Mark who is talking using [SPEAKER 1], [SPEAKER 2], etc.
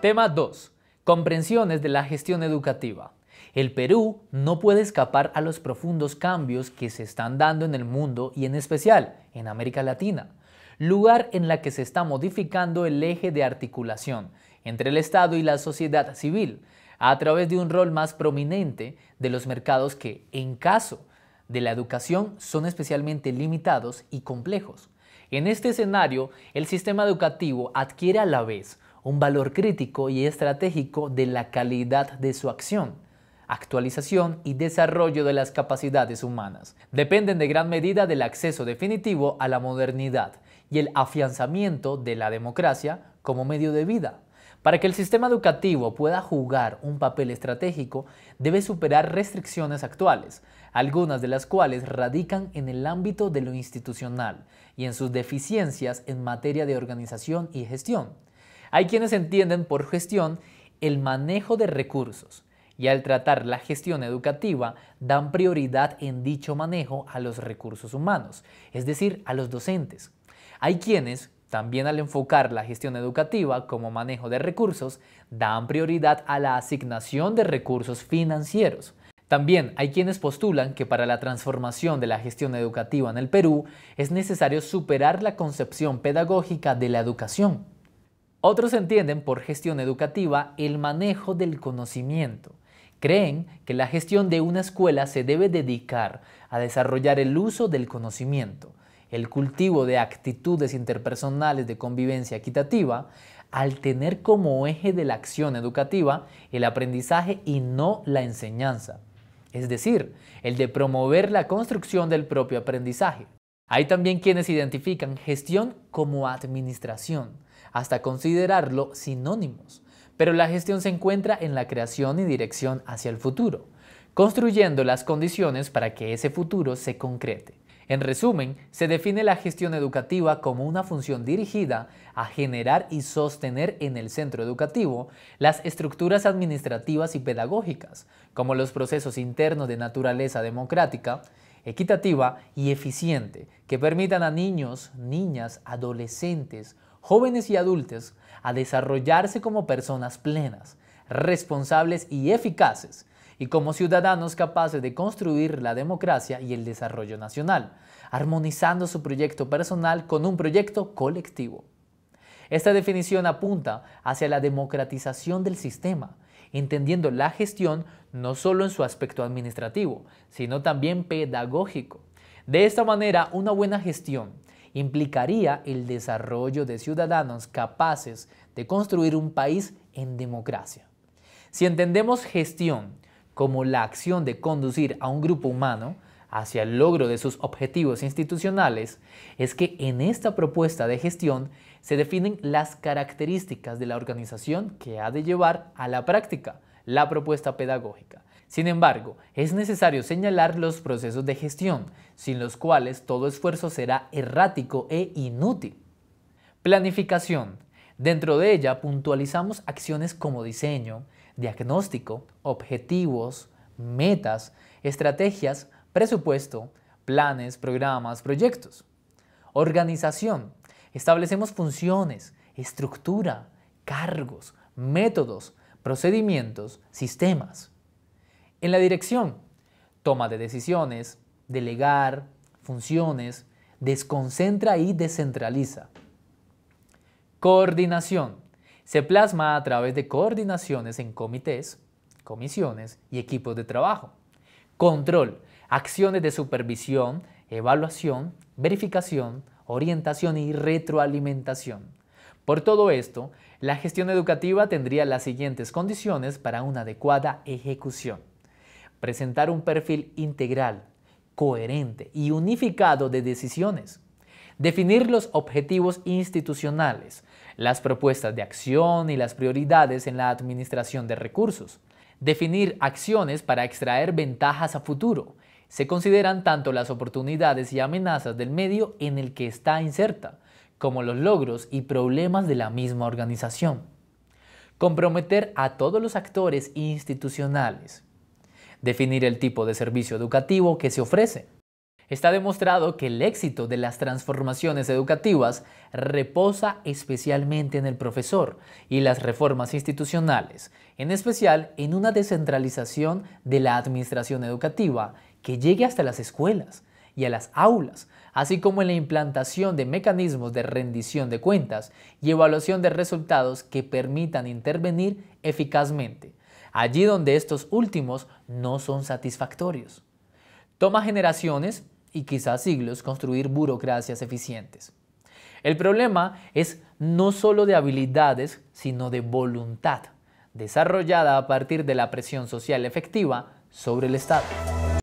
[SPEAKER 1] Tema 2. Comprensiones de la gestión educativa. El Perú no puede escapar a los profundos cambios que se están dando en el mundo y en especial en América Latina, lugar en la que se está modificando el eje de articulación entre el Estado y la sociedad civil a través de un rol más prominente de los mercados que, en caso de la educación, son especialmente limitados y complejos. En este escenario, el sistema educativo adquiere a la vez un valor crítico y estratégico de la calidad de su acción, actualización y desarrollo de las capacidades humanas. Dependen de gran medida del acceso definitivo a la modernidad y el afianzamiento de la democracia como medio de vida. Para que el sistema educativo pueda jugar un papel estratégico, debe superar restricciones actuales, algunas de las cuales radican en el ámbito de lo institucional y en sus deficiencias en materia de organización y gestión. Hay quienes entienden por gestión el manejo de recursos y al tratar la gestión educativa dan prioridad en dicho manejo a los recursos humanos, es decir, a los docentes. Hay quienes, también al enfocar la gestión educativa como manejo de recursos, dan prioridad a la asignación de recursos financieros. También hay quienes postulan que para la transformación de la gestión educativa en el Perú es necesario superar la concepción pedagógica de la educación otros entienden por gestión educativa el manejo del conocimiento. Creen que la gestión de una escuela se debe dedicar a desarrollar el uso del conocimiento, el cultivo de actitudes interpersonales de convivencia equitativa, al tener como eje de la acción educativa el aprendizaje y no la enseñanza, es decir, el de promover la construcción del propio aprendizaje. Hay también quienes identifican gestión como administración, hasta considerarlo sinónimos, pero la gestión se encuentra en la creación y dirección hacia el futuro, construyendo las condiciones para que ese futuro se concrete. En resumen, se define la gestión educativa como una función dirigida a generar y sostener en el centro educativo las estructuras administrativas y pedagógicas, como los procesos internos de naturaleza democrática, equitativa y eficiente que permitan a niños, niñas, adolescentes, jóvenes y adultos a desarrollarse como personas plenas, responsables y eficaces, y como ciudadanos capaces de construir la democracia y el desarrollo nacional, armonizando su proyecto personal con un proyecto colectivo. Esta definición apunta hacia la democratización del sistema, entendiendo la gestión no solo en su aspecto administrativo, sino también pedagógico. De esta manera, una buena gestión implicaría el desarrollo de ciudadanos capaces de construir un país en democracia. Si entendemos gestión como la acción de conducir a un grupo humano hacia el logro de sus objetivos institucionales, es que en esta propuesta de gestión se definen las características de la organización que ha de llevar a la práctica la propuesta pedagógica. Sin embargo, es necesario señalar los procesos de gestión, sin los cuales todo esfuerzo será errático e inútil. Planificación. Dentro de ella puntualizamos acciones como diseño, diagnóstico, objetivos, metas, estrategias, presupuesto, planes, programas, proyectos. Organización. Establecemos funciones, estructura, cargos, métodos, procedimientos, sistemas. En la dirección, toma de decisiones, delegar, funciones, desconcentra y descentraliza. Coordinación. Se plasma a través de coordinaciones en comités, comisiones y equipos de trabajo. Control. Acciones de supervisión, evaluación, verificación, orientación y retroalimentación. Por todo esto, la gestión educativa tendría las siguientes condiciones para una adecuada ejecución. Presentar un perfil integral, coherente y unificado de decisiones. Definir los objetivos institucionales, las propuestas de acción y las prioridades en la administración de recursos. Definir acciones para extraer ventajas a futuro se consideran tanto las oportunidades y amenazas del medio en el que está inserta, como los logros y problemas de la misma organización. Comprometer a todos los actores institucionales. Definir el tipo de servicio educativo que se ofrece Está demostrado que el éxito de las transformaciones educativas reposa especialmente en el profesor y las reformas institucionales, en especial en una descentralización de la administración educativa que llegue hasta las escuelas y a las aulas, así como en la implantación de mecanismos de rendición de cuentas y evaluación de resultados que permitan intervenir eficazmente, allí donde estos últimos no son satisfactorios. Toma generaciones y quizás siglos construir burocracias eficientes. El problema es no solo de habilidades, sino de voluntad, desarrollada a partir de la presión social efectiva sobre el Estado.